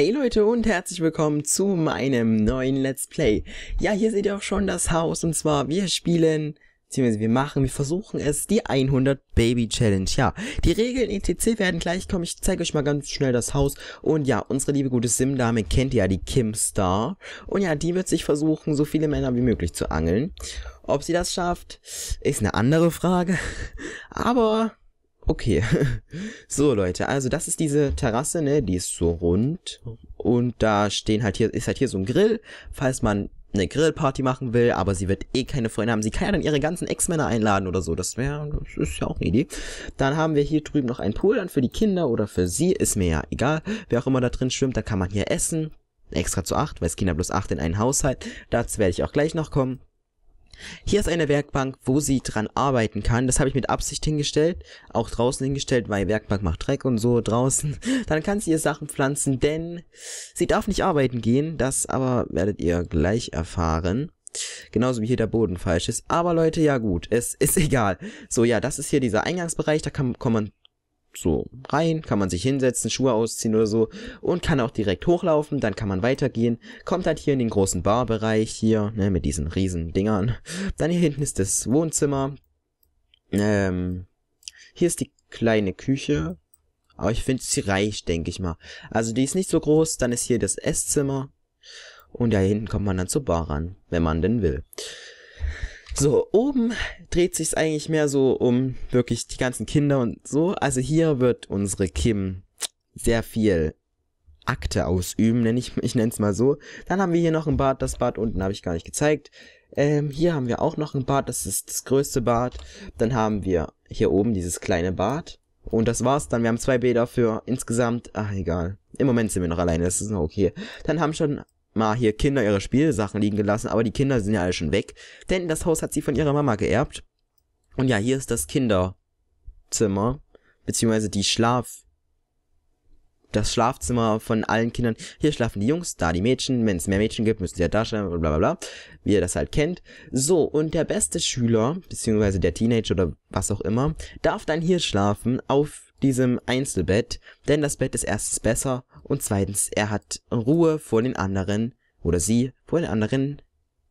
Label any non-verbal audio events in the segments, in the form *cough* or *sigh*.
Hey Leute und herzlich willkommen zu meinem neuen Let's Play. Ja, hier seht ihr auch schon das Haus und zwar wir spielen, beziehungsweise wir machen, wir versuchen es, die 100 Baby Challenge. Ja, die Regeln etc. werden gleich kommen. Ich zeige euch mal ganz schnell das Haus. Und ja, unsere liebe gute Sim-Dame kennt ihr ja die Kim Star. Und ja, die wird sich versuchen, so viele Männer wie möglich zu angeln. Ob sie das schafft, ist eine andere Frage. *laughs* Aber Okay. *laughs* so, Leute, also das ist diese Terrasse, ne? Die ist so rund. Und da stehen halt hier, ist halt hier so ein Grill, falls man eine Grillparty machen will, aber sie wird eh keine Freunde haben. Sie kann ja dann ihre ganzen Ex-Männer einladen oder so. Das wäre, das ist ja auch eine Idee. Dann haben wir hier drüben noch einen Pool dann für die Kinder oder für sie, ist mir ja egal. Wer auch immer da drin schwimmt, da kann man hier essen. Extra zu acht, weil es Kinder plus acht in einen Haushalt. Dazu werde ich auch gleich noch kommen. Hier ist eine Werkbank, wo sie dran arbeiten kann. Das habe ich mit Absicht hingestellt, auch draußen hingestellt, weil Werkbank macht Dreck und so draußen. *laughs* Dann kann sie ihr Sachen pflanzen, denn sie darf nicht arbeiten gehen. Das aber werdet ihr gleich erfahren. Genauso wie hier der Boden falsch ist. Aber Leute, ja gut, es ist *laughs* egal. So, ja, das ist hier dieser Eingangsbereich, da kann, kann man so rein, kann man sich hinsetzen, Schuhe ausziehen oder so und kann auch direkt hochlaufen, dann kann man weitergehen, kommt halt hier in den großen Barbereich hier, ne, mit diesen riesen Dingern. Dann hier hinten ist das Wohnzimmer. Ähm, hier ist die kleine Küche. Aber ich finde sie reicht, denke ich mal. Also die ist nicht so groß, dann ist hier das Esszimmer. Und da hinten kommt man dann zur Bar ran, wenn man denn will. So, oben dreht sich eigentlich mehr so um wirklich die ganzen Kinder und so. Also hier wird unsere Kim sehr viel Akte ausüben, nenne ich, ich nenne es mal so. Dann haben wir hier noch ein Bad, das Bad unten habe ich gar nicht gezeigt. Ähm, hier haben wir auch noch ein Bad, das ist das größte Bad. Dann haben wir hier oben dieses kleine Bad. Und das war's dann. Wir haben zwei Bäder für insgesamt. Ach, egal. Im Moment sind wir noch alleine, das ist noch okay. Dann haben schon mal hier Kinder ihre Spielsachen liegen gelassen, aber die Kinder sind ja alle schon weg, denn das Haus hat sie von ihrer Mama geerbt. Und ja, hier ist das Kinderzimmer, beziehungsweise die Schlaf, das Schlafzimmer von allen Kindern. Hier schlafen die Jungs, da die Mädchen. Wenn es mehr Mädchen gibt, müssen sie ja da schlafen, bla bla bla. Wie ihr das halt kennt. So, und der beste Schüler, beziehungsweise der Teenager oder was auch immer, darf dann hier schlafen auf diesem Einzelbett, denn das Bett ist erstens besser und zweitens er hat Ruhe vor den anderen oder sie vor den anderen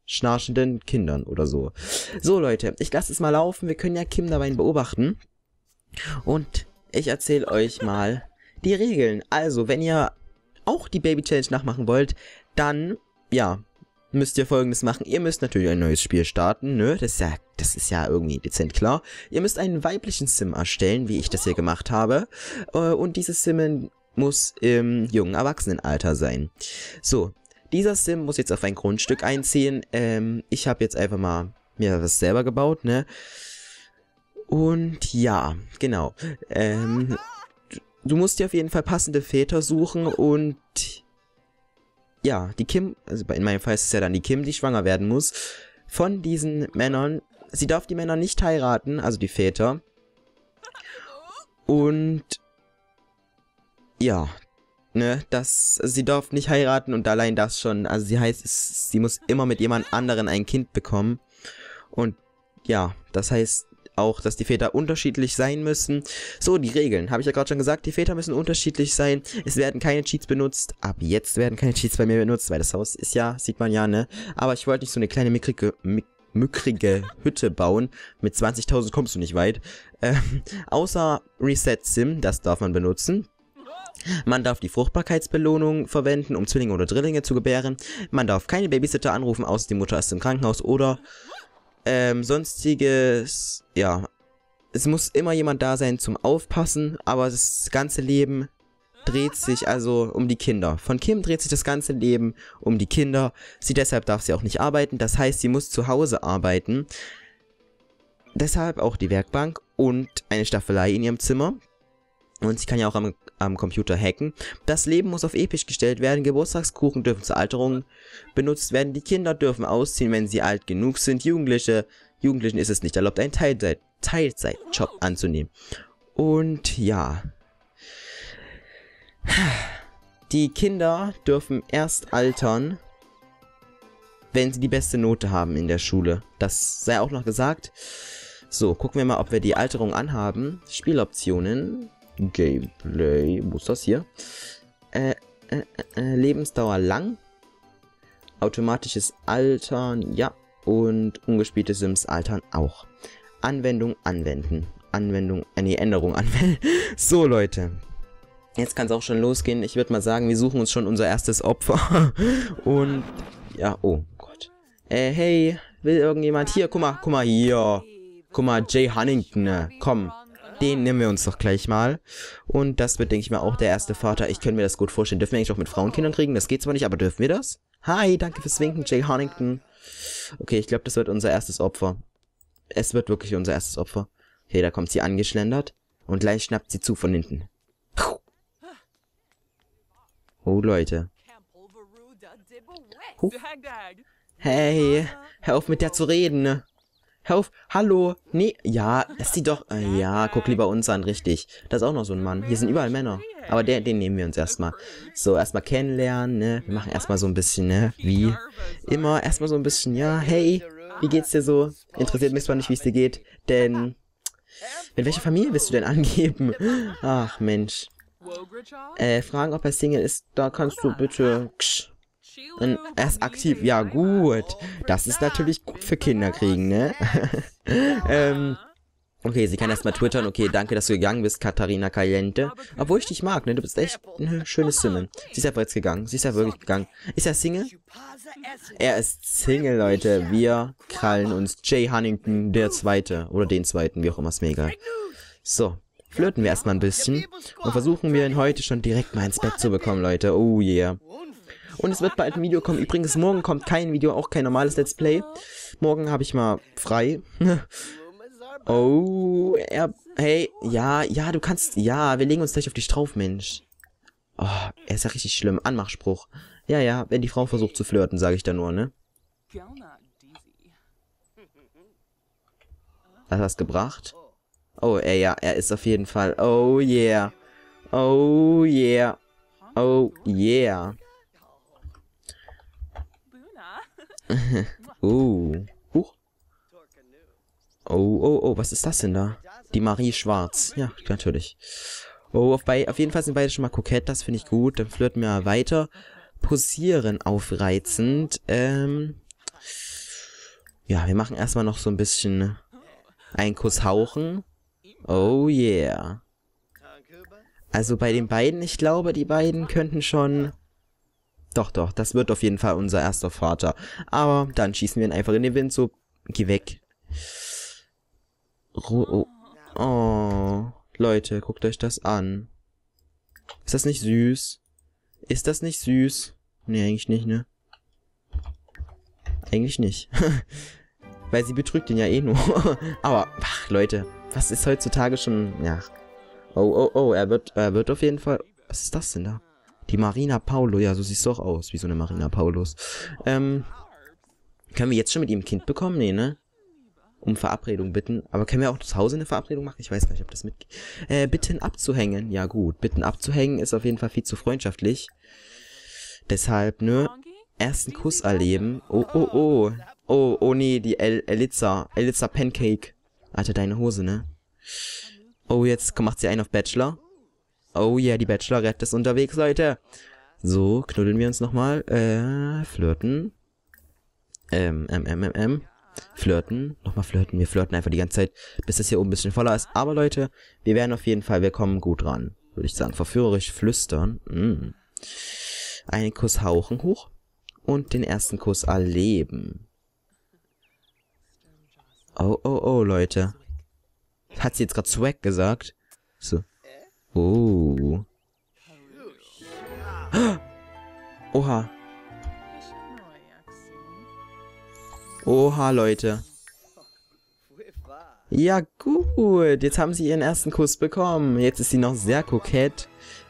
schnarchenden Kindern oder so. So Leute, ich lasse es mal laufen, wir können ja Kim dabei beobachten und ich erzähle euch mal die Regeln. Also, wenn ihr auch die Baby Challenge nachmachen wollt, dann ja, müsst ihr folgendes machen. Ihr müsst natürlich ein neues Spiel starten, ne? Das ist ja, das ist ja irgendwie dezent klar. Ihr müsst einen weiblichen Sim erstellen, wie ich das hier gemacht habe. Äh, und dieses Simen muss im jungen Erwachsenenalter sein. So, dieser Sim muss jetzt auf ein Grundstück einziehen. Ähm, ich habe jetzt einfach mal mir was selber gebaut, ne? Und ja, genau. Ähm, du musst dir auf jeden Fall passende Väter suchen und ja, die Kim, also in meinem Fall ist es ja dann die Kim, die schwanger werden muss, von diesen Männern. Sie darf die Männer nicht heiraten, also die Väter. Und ja, ne, das, also sie darf nicht heiraten und allein das schon, also sie heißt, sie muss immer mit jemand anderen ein Kind bekommen. Und ja, das heißt, auch, dass die Väter unterschiedlich sein müssen. So, die Regeln, habe ich ja gerade schon gesagt, die Väter müssen unterschiedlich sein. Es werden keine Cheats benutzt. Ab jetzt werden keine Cheats bei mir benutzt, weil das Haus ist ja, sieht man ja, ne? Aber ich wollte nicht so eine kleine mickrige, mückrige Hütte bauen. Mit 20.000 kommst du nicht weit. Ähm, außer Reset Sim, das darf man benutzen. Man darf die Fruchtbarkeitsbelohnung verwenden, um Zwillinge oder Drillinge zu gebären. Man darf keine Babysitter anrufen, außer die Mutter ist im Krankenhaus oder ähm, sonstiges, ja. Es muss immer jemand da sein zum Aufpassen, aber das ganze Leben dreht sich also um die Kinder. Von Kim dreht sich das ganze Leben um die Kinder. Sie deshalb darf sie auch nicht arbeiten. Das heißt, sie muss zu Hause arbeiten. Deshalb auch die Werkbank und eine Staffelei in ihrem Zimmer. Und sie kann ja auch am am Computer hacken. Das Leben muss auf episch gestellt werden, Geburtstagskuchen dürfen zur Alterung benutzt werden, die Kinder dürfen ausziehen, wenn sie alt genug sind, Jugendliche, Jugendlichen ist es nicht erlaubt, einen Teilzeit, Teilzeitjob anzunehmen. Und ja. Die Kinder dürfen erst altern, wenn sie die beste Note haben in der Schule. Das sei auch noch gesagt. So, gucken wir mal, ob wir die Alterung anhaben. Spieloptionen. Gameplay, wo ist das hier? Äh, äh, äh, äh, Lebensdauer lang, automatisches Altern, ja, und ungespielte Sims altern auch. Anwendung anwenden. Anwendung, äh, nee, Änderung anwenden. *laughs* so, Leute. Jetzt kann es auch schon losgehen. Ich würde mal sagen, wir suchen uns schon unser erstes Opfer. *laughs* und, ja, oh Gott. Äh, hey, will irgendjemand? Hier, guck mal, guck mal, hier. Guck mal, Jay Huntington, ne? komm. Den nehmen wir uns doch gleich mal. Und das wird, denke ich mal, auch der erste Vater. Ich könnte mir das gut vorstellen. Dürfen wir eigentlich auch mit Frauenkindern kriegen? Das geht zwar nicht, aber dürfen wir das? Hi, danke fürs Winken, Jay Harrington. Okay, ich glaube, das wird unser erstes Opfer. Es wird wirklich unser erstes Opfer. Okay, da kommt sie angeschlendert. Und gleich schnappt sie zu von hinten. Oh, Leute. Huh. Hey, hör auf mit der zu reden. Ne? Hör auf, hallo, nee, ja, ist die doch, äh, ja, guck lieber uns an, richtig. Da ist auch noch so ein Mann. Hier sind überall Männer. Aber der, den nehmen wir uns erstmal. So, erstmal kennenlernen, ne? Wir machen erstmal so ein bisschen, ne? Wie immer, erstmal so ein bisschen, ja, hey, wie geht's dir so? Interessiert mich zwar nicht, wie es dir geht, denn... Mit welcher Familie willst du denn angeben? Ach, Mensch. Äh, fragen, ob er Single ist, da kannst du bitte... Ksch, und er ist aktiv. Ja, gut. Das ist natürlich gut für Kinder kriegen, ne? *laughs* ähm. Okay, sie kann erstmal twittern. Okay, danke, dass du gegangen bist, Katharina Caliente. Obwohl ich dich mag, ne? Du bist echt eine schöne Single. Sie ist einfach jetzt gegangen. Sie ist ja wirklich gegangen. Ist er Single? Er ist Single, Leute. Wir krallen uns Jay Huntington, der Zweite. Oder den Zweiten, wie auch immer, ist mir egal. So, flirten wir erstmal ein bisschen. Und versuchen wir ihn heute schon direkt mal ins Bett zu bekommen, Leute. Oh yeah. Und es wird bald ein Video kommen. Übrigens, morgen kommt kein Video, auch kein normales Let's Play. Morgen habe ich mal frei. *laughs* oh, er, hey, ja, ja, du kannst, ja, wir legen uns gleich auf dich drauf, Mensch. Oh, er ist ja richtig schlimm. Anmachspruch. Ja, ja, wenn die Frau versucht zu flirten, sage ich da nur, ne? Hat was gebracht? Oh, er, ja, er ist auf jeden Fall. Oh, yeah. Oh, yeah. Oh, yeah. oh. Huch. Oh, oh, oh, was ist das denn da? Die Marie Schwarz. Ja, natürlich. Oh, auf, bei, auf jeden Fall sind beide schon mal kokett, das finde ich gut. Dann flirten wir weiter. Posieren aufreizend. Ähm, ja, wir machen erstmal noch so ein bisschen einen Kuss hauchen. Oh yeah. Also bei den beiden, ich glaube, die beiden könnten schon doch, doch, das wird auf jeden Fall unser erster Vater. Aber dann schießen wir ihn einfach in den Wind, so, geh weg. Ru oh. oh, Leute, guckt euch das an. Ist das nicht süß? Ist das nicht süß? Nee, eigentlich nicht, ne? Eigentlich nicht. *laughs* Weil sie betrügt ihn ja eh nur. *laughs* Aber, ach, Leute, was ist heutzutage schon... Ja. Oh, oh, oh, er wird, er wird auf jeden Fall... Was ist das denn da? Die Marina Paulo, ja, so siehst du auch aus, wie so eine Marina Paulos. Ähm, können wir jetzt schon mit ihm ein Kind bekommen? Nee, ne? Um Verabredung bitten. Aber können wir auch zu Hause eine Verabredung machen? Ich weiß gar nicht, ob das mit... Äh, bitten abzuhängen. Ja, gut. Bitten abzuhängen ist auf jeden Fall viel zu freundschaftlich. Deshalb, ne? Ersten Kuss erleben. Oh, oh, oh. Oh, oh, nee, die El Elitza. Elitza Pancake. Alter, deine Hose, ne? Oh, jetzt macht sie einen auf Bachelor. Oh yeah, die Bachelorette ist unterwegs, Leute. So, knuddeln wir uns nochmal. Äh, flirten. Ähm, ähm, ähm, ähm, ähm. Flirten. Nochmal flirten. Wir flirten einfach die ganze Zeit, bis das hier oben ein bisschen voller ist. Aber Leute, wir werden auf jeden Fall, wir kommen gut ran. Würde ich sagen. Verführerisch flüstern. Mm. Einen Kuss hauchen hoch. Und den ersten Kuss erleben. Oh, oh, oh, Leute. Hat sie jetzt gerade Swag gesagt? So. Oh. Oha. Oha, Leute. Ja, gut. Jetzt haben sie ihren ersten Kuss bekommen. Jetzt ist sie noch sehr kokett.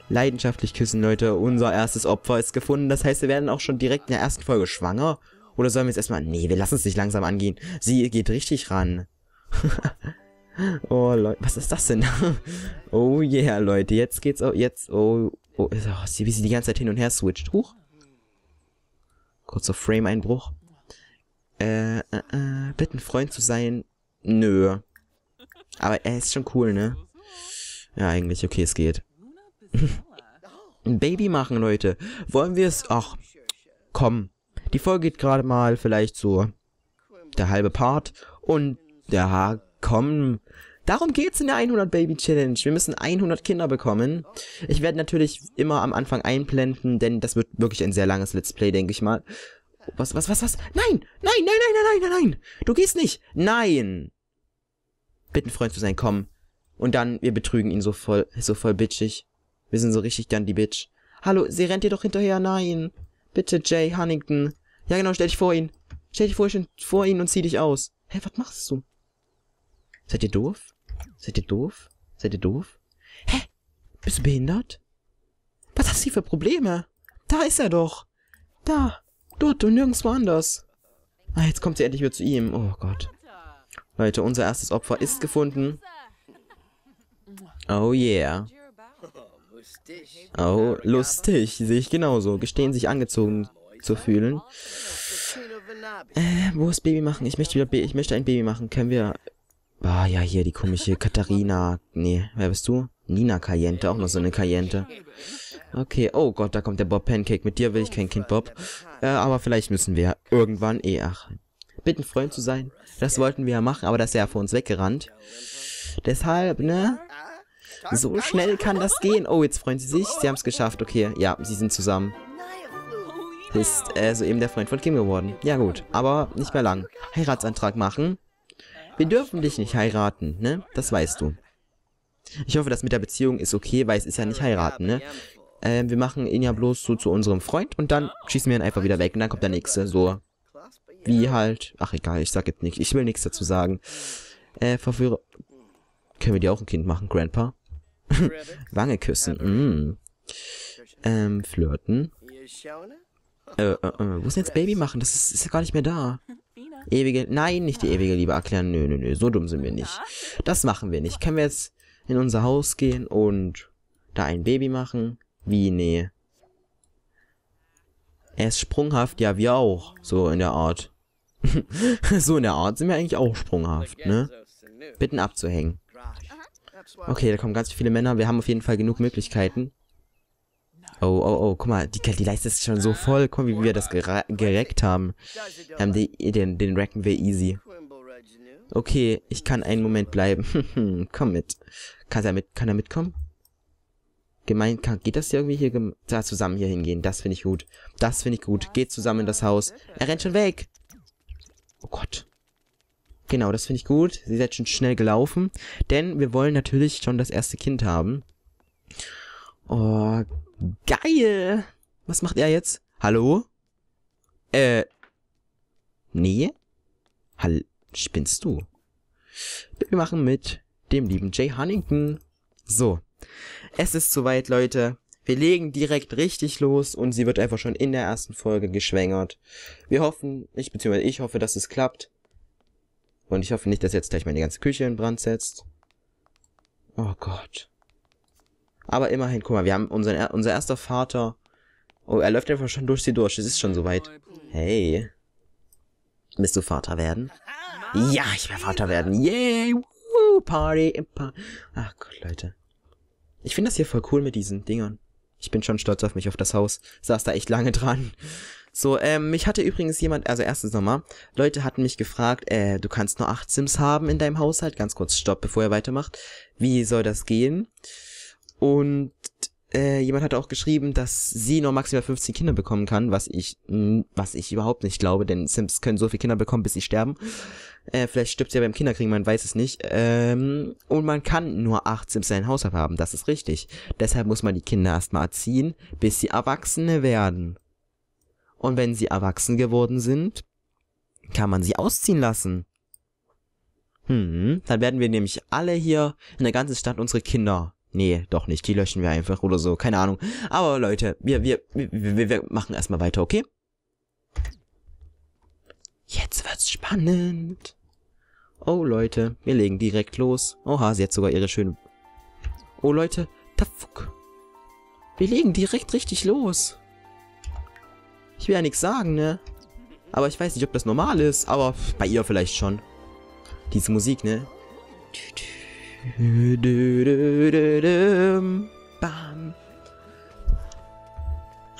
Leidenschaftlich küssen, Leute. Unser erstes Opfer ist gefunden. Das heißt, wir werden auch schon direkt in der ersten Folge schwanger. Oder sollen wir jetzt erstmal... Nee, wir lassen es nicht langsam angehen. Sie geht richtig ran. *laughs* Oh, Leute. Was ist das denn? *laughs* oh yeah, Leute. Jetzt geht's auch. Jetzt. Oh. Oh, sie, wie sie die ganze Zeit hin und her switcht. Huch. Kurzer Frame-Einbruch. Äh, äh, äh, bitte ein Freund zu sein. Nö. Aber er ist schon cool, ne? Ja, eigentlich, okay, es geht. *laughs* Ein Baby machen, Leute. Wollen wir es? Ach, komm. Die Folge geht gerade mal vielleicht so der halbe Part. Und, der Haken. Komm. Darum geht's in der 100 Baby Challenge. Wir müssen 100 Kinder bekommen. Ich werde natürlich immer am Anfang einblenden, denn das wird wirklich ein sehr langes Let's Play, denke ich mal. Was, was, was, was? Nein! Nein, nein, nein, nein, nein, nein, nein! Du gehst nicht! Nein! Bitten Freund zu sein, komm. Und dann, wir betrügen ihn so voll, so voll bitchig. Wir sind so richtig dann die Bitch. Hallo, sie rennt dir doch hinterher, nein. Bitte, Jay Huntington. Ja genau, stell dich vor ihn. Stell dich vor, vor ihn und zieh dich aus. Hä, was machst du? Seid ihr doof? Seid ihr doof? Seid ihr doof? Hä? Bist du behindert? Was hast du für Probleme? Da ist er doch. Da. Dort und nirgendwo anders. Ah, jetzt kommt sie endlich wieder zu ihm. Oh Gott. Leute, unser erstes Opfer ist gefunden. Oh yeah. Oh, lustig. Sehe ich genauso. Gestehen, sich angezogen zu fühlen. Äh, wo ist Baby machen? Ich möchte wieder, ba ich möchte ein Baby machen. Können wir Ah, ja, hier, die komische Katharina. Nee, wer bist du? Nina Cayente, auch noch so eine Cayente. Okay, oh Gott, da kommt der Bob Pancake. Mit dir will ich kein Kind, Bob. Äh, aber vielleicht müssen wir irgendwann eh ach. Bitten, Freund zu sein. Das wollten wir ja machen, aber das ist ja vor uns weggerannt. Deshalb, ne? So schnell kann das gehen. Oh, jetzt freuen sie sich. Sie haben es geschafft. Okay, ja, sie sind zusammen. Ist äh, soeben der Freund von Kim geworden. Ja gut, aber nicht mehr lang. Heiratsantrag machen. Wir dürfen dich nicht heiraten, ne? Das weißt du. Ich hoffe, das mit der Beziehung ist okay, weil es ist ja nicht heiraten, ne? Ähm, wir machen ihn ja bloß so zu unserem Freund und dann schießen wir ihn einfach wieder weg und dann kommt der nächste, so. Wie halt. Ach, egal, ich sag jetzt nichts, Ich will nichts dazu sagen. Äh, Verführer. Können wir dir auch ein Kind machen, Grandpa? *laughs* Wange küssen, mm. Ähm, flirten. Äh, äh, äh, wo ist denn jetzt Baby machen? Das ist, ist ja gar nicht mehr da. Ewige, nein, nicht die ewige Liebe erklären. Nö, nö, nö, so dumm sind wir nicht. Das machen wir nicht. Können wir jetzt in unser Haus gehen und da ein Baby machen? Wie, nee. Er ist sprunghaft, ja, wir auch. So in der Art. *laughs* so in der Art sind wir eigentlich auch sprunghaft, ne? Bitten abzuhängen. Okay, da kommen ganz viele Männer. Wir haben auf jeden Fall genug Möglichkeiten. Oh, oh, oh, guck mal, die, die Leiste ist schon so voll. Guck mal, wie wir das gereckt haben. haben ähm, die, den, den recken wir easy. Okay, ich kann einen Moment bleiben. *laughs* Komm mit. Kann er, mit. kann er mitkommen? Gemein, kann, geht das hier irgendwie hier da zusammen hier hingehen? Das finde ich gut. Das finde ich gut. Geht zusammen in das Haus. Er rennt schon weg. Oh Gott. Genau, das finde ich gut. Sie seid schon schnell gelaufen. Denn wir wollen natürlich schon das erste Kind haben. Oh Geil! Was macht er jetzt? Hallo? Äh. Nee? Hall. Spinnst du? Wir machen mit dem lieben Jay Huntington. So. Es ist soweit, Leute. Wir legen direkt richtig los und sie wird einfach schon in der ersten Folge geschwängert. Wir hoffen, ich beziehungsweise ich hoffe, dass es klappt. Und ich hoffe nicht, dass jetzt gleich meine ganze Küche in Brand setzt. Oh Gott. Aber immerhin, guck mal, wir haben unseren, unser erster Vater. Oh, er läuft einfach schon durch sie durch. Es ist schon soweit. Hey. Willst du Vater werden? Ja, ich will Vater werden. Yay! Woo, Party im pa Ach Gott, Leute. Ich finde das hier voll cool mit diesen Dingern. Ich bin schon stolz auf mich, auf das Haus. Saß da echt lange dran. So, ähm, mich hatte übrigens jemand, also erstens nochmal, Leute hatten mich gefragt, äh, du kannst nur acht Sims haben in deinem Haushalt. Ganz kurz, stopp, bevor ihr weitermacht. Wie soll das gehen? Und äh, jemand hat auch geschrieben, dass sie nur maximal 15 Kinder bekommen kann, was ich, mh, was ich überhaupt nicht glaube, denn Sims können so viele Kinder bekommen, bis sie sterben. Äh, vielleicht stirbt sie ja beim Kinderkriegen, man weiß es nicht. Ähm, und man kann nur acht Sims in Haushalt haben, das ist richtig. Deshalb muss man die Kinder erstmal erziehen, bis sie Erwachsene werden. Und wenn sie erwachsen geworden sind, kann man sie ausziehen lassen. Hm, dann werden wir nämlich alle hier in der ganzen Stadt unsere Kinder Nee, doch nicht. Die löschen wir einfach oder so. Keine Ahnung. Aber Leute, wir, wir, wir, wir machen erstmal weiter, okay? Jetzt wird's spannend. Oh, Leute, wir legen direkt los. Oha, sie hat sogar ihre schöne... Oh, Leute, da fuck. Wir legen direkt richtig los. Ich will ja nichts sagen, ne? Aber ich weiß nicht, ob das normal ist, aber bei ihr vielleicht schon. Diese Musik, ne? Tü, tü. Bam.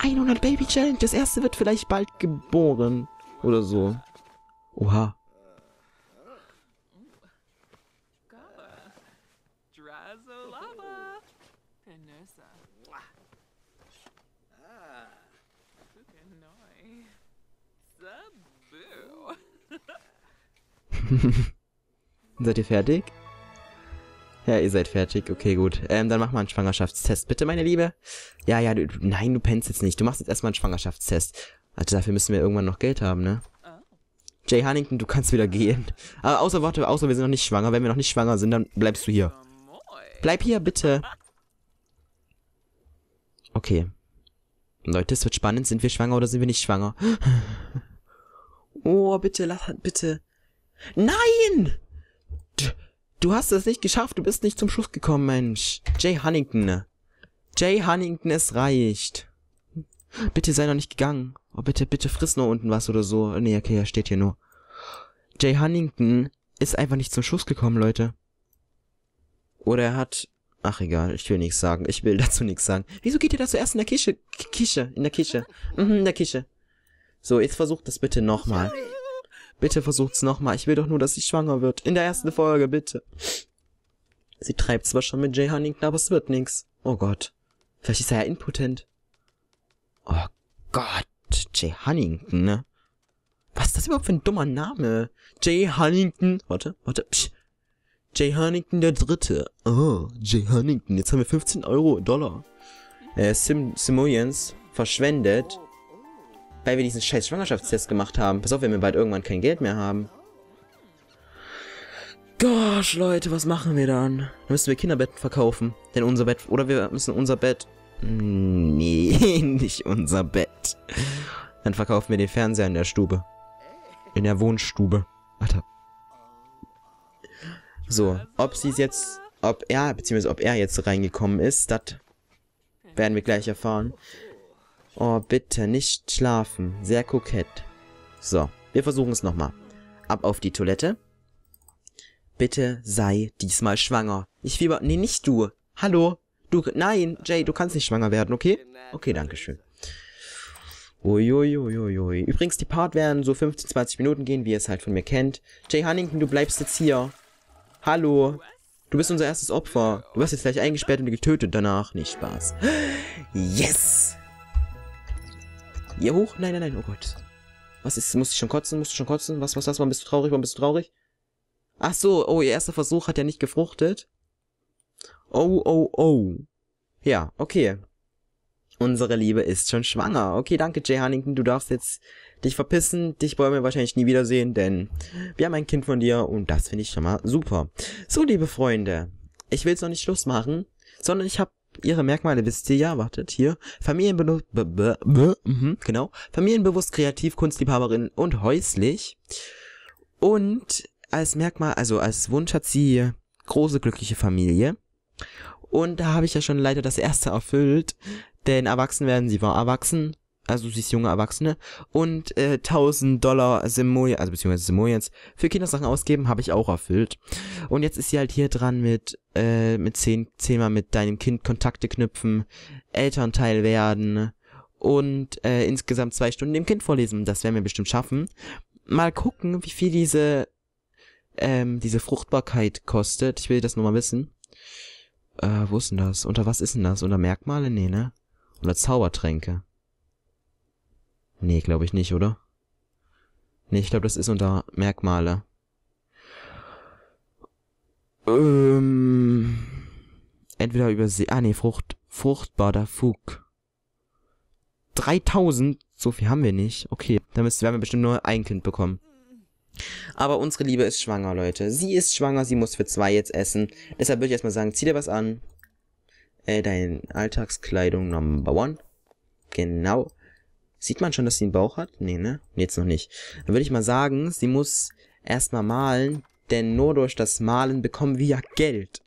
100 Baby Challenge. Das erste wird vielleicht bald geboren. Oder so. Oha. *laughs* Seid ihr fertig? Ja, ihr seid fertig. Okay, gut. Ähm, dann machen wir einen Schwangerschaftstest, bitte, meine Liebe. Ja, ja, du, nein, du pennst jetzt nicht. Du machst jetzt erstmal einen Schwangerschaftstest. Also dafür müssen wir irgendwann noch Geld haben, ne? Oh. Jay Huntington, du kannst wieder gehen. Aber außer warte, außer wir sind noch nicht schwanger. Wenn wir noch nicht schwanger sind, dann bleibst du hier. Bleib hier, bitte. Okay. Leute, es wird spannend. Sind wir schwanger oder sind wir nicht schwanger? *gasps* Oh, bitte, lass, bitte. Nein! Du hast es nicht geschafft, du bist nicht zum Schuss gekommen, Mensch. Jay Huntington. Ne? Jay Huntington, es reicht. Bitte sei noch nicht gegangen. Oh, bitte, bitte friss nur unten was oder so. Nee, okay, er steht hier nur. Jay Huntington ist einfach nicht zum Schuss gekommen, Leute. Oder er hat... Ach, egal, ich will nichts sagen. Ich will *laughs* dazu nichts sagen. Wieso geht ihr da zuerst in der Kische? Kische, in der Kische. Mhm, in der Kische. So, jetzt versucht das bitte nochmal. Bitte versucht's nochmal. Ich will doch nur, dass sie schwanger wird. In der ersten Folge, bitte. Sie treibt zwar schon mit Jay Huntington, aber es wird nix. Oh Gott. Vielleicht ist er ja impotent. Oh Gott. Jay Huntington, ne? Was ist das überhaupt für ein dummer Name? Jay Huntington. Warte, warte. Psch. Jay Huntington der Dritte. Oh, Jay Huntington. Jetzt haben wir 15 Euro, Dollar. Äh, Sim Simoleons verschwendet weil wir diesen scheiß Schwangerschaftstest gemacht haben. Pass auf, wenn wir bald irgendwann kein Geld mehr haben. Gosh, Leute, was machen wir dann? Dann müssen wir Kinderbetten verkaufen. Denn unser Bett... Oder wir müssen unser Bett... Nee, *laughs* nicht unser Bett. Dann verkaufen wir den Fernseher in der Stube. In der Wohnstube. Alter. So, ob sie es jetzt... Ob er, beziehungsweise ob er jetzt reingekommen ist, das werden wir gleich erfahren. Oh, bitte, nicht schlafen. Sehr kokett. So, wir versuchen es nochmal. Ab auf die Toilette. Bitte sei diesmal schwanger. Ich fieber... Nee, nicht du. Hallo? Du... Nein, Jay, du kannst nicht schwanger werden, okay? Okay, danke schön. Uiuiuiui. Übrigens, die Part werden so 15, 20 Minuten gehen, wie ihr es halt von mir kennt. Jay Huntington, du bleibst jetzt hier. Hallo. Du bist unser erstes Opfer. Du wirst jetzt gleich eingesperrt und getötet danach. Nicht nee, Spaß. *gasps* Yes! Hier hoch? Nein, nein, nein, oh Gott. Was ist, muss ich schon kotzen? Musst du schon kotzen? Was, was, was? Warum bist du traurig? wann bist du traurig? Ach so, oh, ihr erster Versuch hat ja nicht gefruchtet. Oh, oh, oh. Ja, okay. Unsere Liebe ist schon schwanger. Okay, danke, Jay Huntington. Du darfst jetzt dich verpissen. Dich wollen wir wahrscheinlich nie wiedersehen, denn wir haben ein Kind von dir und das finde ich schon mal super. So, liebe Freunde, ich will es noch nicht Schluss machen, sondern ich habe ihre Merkmale wisst ihr ja, wartet, hier. Familienbewusst, mhm, genau. Familienbewusst, kreativ, Kunstliebhaberin und häuslich. Und als Merkmal, also als Wunsch hat sie große glückliche Familie. Und da habe ich ja schon leider das erste erfüllt, denn erwachsen werden, sie war erwachsen also sie ist junge Erwachsene, und äh, 1000 Dollar Simoleons, also beziehungsweise Simoleons, für Kindersachen ausgeben, habe ich auch erfüllt. Und jetzt ist sie halt hier dran mit, äh, mit 10, 10 mal mit deinem Kind Kontakte knüpfen, Elternteil werden und äh, insgesamt zwei Stunden dem Kind vorlesen. Das werden wir bestimmt schaffen. Mal gucken, wie viel diese, ähm, diese Fruchtbarkeit kostet. Ich will das nur mal wissen. Äh, wo ist denn das? Unter was ist denn das? Unter Merkmale? Nee, ne? Oder Zaubertränke. Nee, glaube ich nicht, oder? Nee, ich glaube, das ist unter Merkmale. Ähm, entweder über See. Ah, nee, Frucht. Fruchtbarer Fug. 3000? So viel haben wir nicht. Okay, dann müssen, werden wir bestimmt nur ein Kind bekommen. Aber unsere Liebe ist schwanger, Leute. Sie ist schwanger, sie muss für zwei jetzt essen. Deshalb würde ich erstmal sagen, zieh dir was an. Äh, deine Alltagskleidung Number One. Genau. Sieht man schon, dass sie einen Bauch hat? Nee, ne? Jetzt noch nicht. Dann würde ich mal sagen, sie muss erstmal malen, denn nur durch das Malen bekommen wir ja Geld.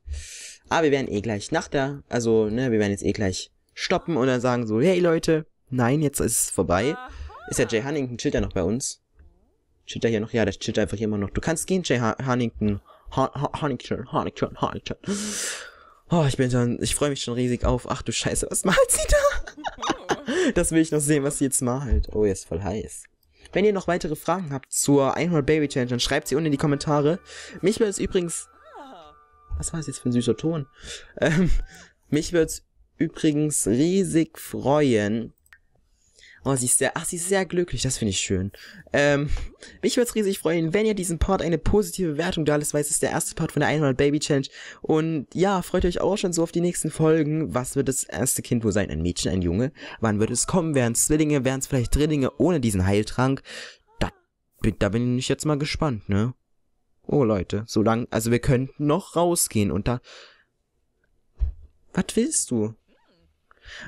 Aber wir werden eh gleich nach der, also, ne, wir werden jetzt eh gleich stoppen und dann sagen so, hey Leute, nein, jetzt ist es vorbei. Ist der Jay Huntington, chillt er noch bei uns? Chillt er hier noch? Ja, der chillt einfach hier immer noch. Du kannst gehen, Jay Huntington. Huntington, Huntington, Huntington. Oh, ich bin schon, ich freue mich schon riesig auf. Ach du Scheiße, was malt sie da? *laughs* das will ich noch sehen, was sie jetzt malt. Oh, jetzt voll heiß. Wenn ihr noch weitere Fragen habt zur 100 Baby Challenge, dann schreibt sie unten in die Kommentare. Mich würde es übrigens... Was war das jetzt für ein süßer Ton? Ähm, mich würde es übrigens riesig freuen, Oh, sie ist sehr, ach, sie ist sehr glücklich, das finde ich schön. Ähm, mich würde es riesig freuen, wenn ihr diesen Part eine positive Bewertung da lasst, weil es ist der erste Part von der 100 Baby Challenge. Und ja, freut euch auch schon so auf die nächsten Folgen. Was wird das erste Kind wohl sein? Ein Mädchen, ein Junge? Wann wird es kommen? Wären es Zwillinge? Wären es vielleicht Drillinge ohne diesen Heiltrank? Da, da bin ich jetzt mal gespannt, ne? Oh, Leute, so lang, also wir könnten noch rausgehen und da... Was willst du?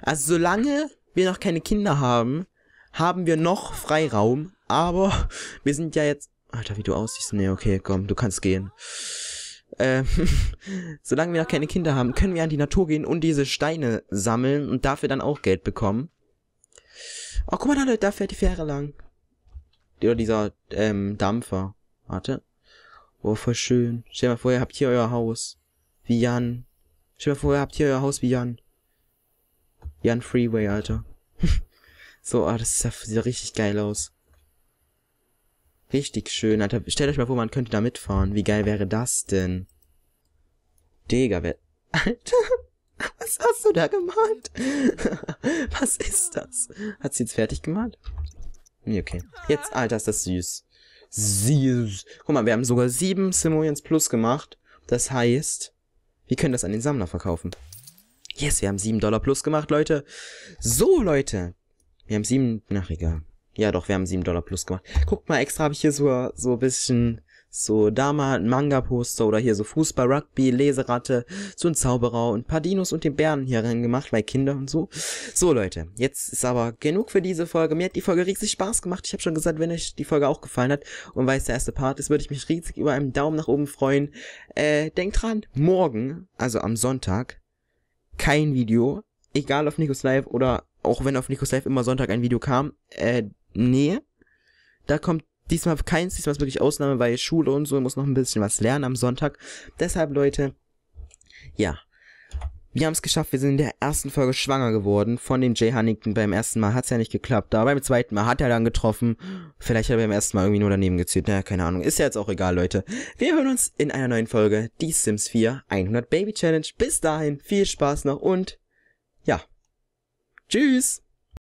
Also solange wir noch keine Kinder haben, haben wir noch Freiraum, aber *laughs* wir sind ja jetzt... Alter, wie du aussiehst. Nee, okay, komm, du kannst gehen. Ähm, *laughs* solange wir noch keine Kinder haben, können wir an die Natur gehen und diese Steine sammeln und dafür dann auch Geld bekommen. Oh, guck mal, da, da fährt die Fähre lang. Oder dieser, ähm, Dampfer. Warte. Oh, voll schön. Stell dir mal vor, ihr habt hier euer Haus. Wie Jan. Stell dir mal vor, ihr habt hier euer Haus wie Jan. Jan Freeway, Alter. *laughs* so, ah, das sieht ja richtig geil aus. Richtig schön, Alter. Stellt euch mal vor, man könnte da mitfahren. Wie geil wäre das denn? Digga, wer... *laughs* Alter, was hast du da gemalt? *laughs* was ist das? Hat sie jetzt fertig gemalt? Nee, okay. Jetzt, Alter, ah, ist das süß. Süß. Guck mal, wir haben sogar sieben Simoleons Plus gemacht. Das heißt, wir können das an den Sammler verkaufen. Yes, wir haben 7 Dollar plus gemacht, Leute. So, Leute. Wir haben 7, nach egal. Ja, doch, wir haben 7 Dollar plus gemacht. Guckt mal, extra habe ich hier so, so ein bisschen so Dama, Manga-Poster oder hier so Fußball, Rugby, Leseratte, so ein Zauberer und ein paar Dinos und den Bären hier reingemacht, weil Kinder und so. So Leute, jetzt ist aber genug für diese Folge. Mir hat die Folge riesig Spaß gemacht. Ich habe schon gesagt, wenn euch die Folge auch gefallen hat und weil es der erste Part ist, würde ich mich riesig über einen Daumen nach oben freuen. Äh, denkt dran, morgen, also am Sonntag, kein Video, egal auf Nikos Live oder auch wenn auf Nikos Live immer Sonntag ein Video kam, äh, nee, da kommt diesmal keins, diesmal ist wirklich Ausnahme, weil Schule und so muss noch ein bisschen was lernen am Sonntag. Deshalb, Leute, ja, wir haben es geschafft, wir sind in der ersten Folge schwanger geworden von dem Jay Huntington. Beim ersten Mal hat es ja nicht geklappt, aber beim zweiten Mal hat er dann getroffen. Vielleicht hat er beim ersten Mal irgendwie nur daneben gezielt. Naja, keine Ahnung. Ist ja jetzt auch egal, Leute. Wir hören uns in einer neuen Folge, die Sims 4 100 Baby Challenge. Bis dahin, viel Spaß noch und ja. Tschüss!